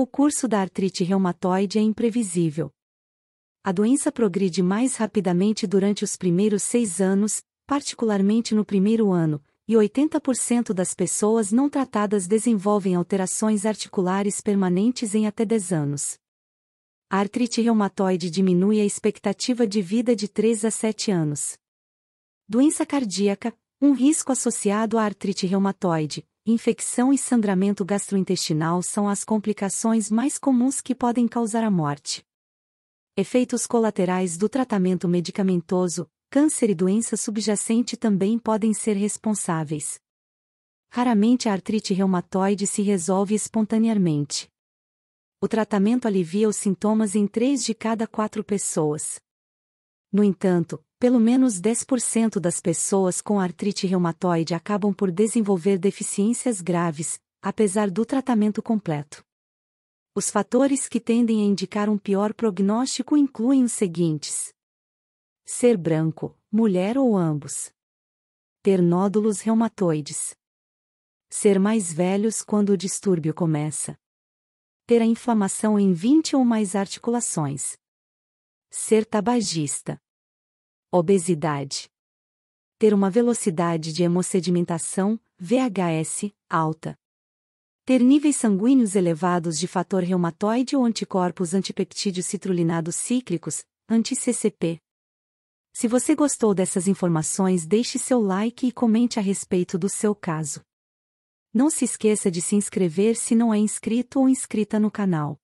O curso da artrite reumatoide é imprevisível. A doença progride mais rapidamente durante os primeiros seis anos, particularmente no primeiro ano, e 80% das pessoas não tratadas desenvolvem alterações articulares permanentes em até 10 anos. A artrite reumatoide diminui a expectativa de vida de 3 a 7 anos. Doença cardíaca, um risco associado à artrite reumatoide, infecção e sangramento gastrointestinal são as complicações mais comuns que podem causar a morte. Efeitos colaterais do tratamento medicamentoso, câncer e doença subjacente também podem ser responsáveis. Raramente a artrite reumatoide se resolve espontaneamente. O tratamento alivia os sintomas em 3 de cada 4 pessoas. No entanto, pelo menos 10% das pessoas com artrite reumatoide acabam por desenvolver deficiências graves, apesar do tratamento completo. Os fatores que tendem a indicar um pior prognóstico incluem os seguintes: ser branco, mulher ou ambos, ter nódulos reumatoides, ser mais velhos quando o distúrbio começa, ter a inflamação em 20 ou mais articulações, ser tabagista. Obesidade. Ter uma velocidade de hemossedimentação, VHS, alta. Ter níveis sanguíneos elevados de fator reumatoide ou anticorpos antipeptídeos citrulinados cíclicos, anti-CCP. Se você gostou dessas informações, deixe seu like e comente a respeito do seu caso. Não se esqueça de se inscrever se não é inscrito ou inscrita no canal.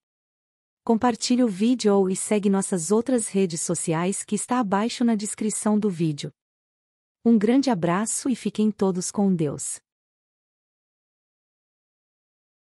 Compartilhe o vídeo ou e segue nossas outras redes sociais que está abaixo na descrição do vídeo. Um grande abraço e fiquem todos com Deus.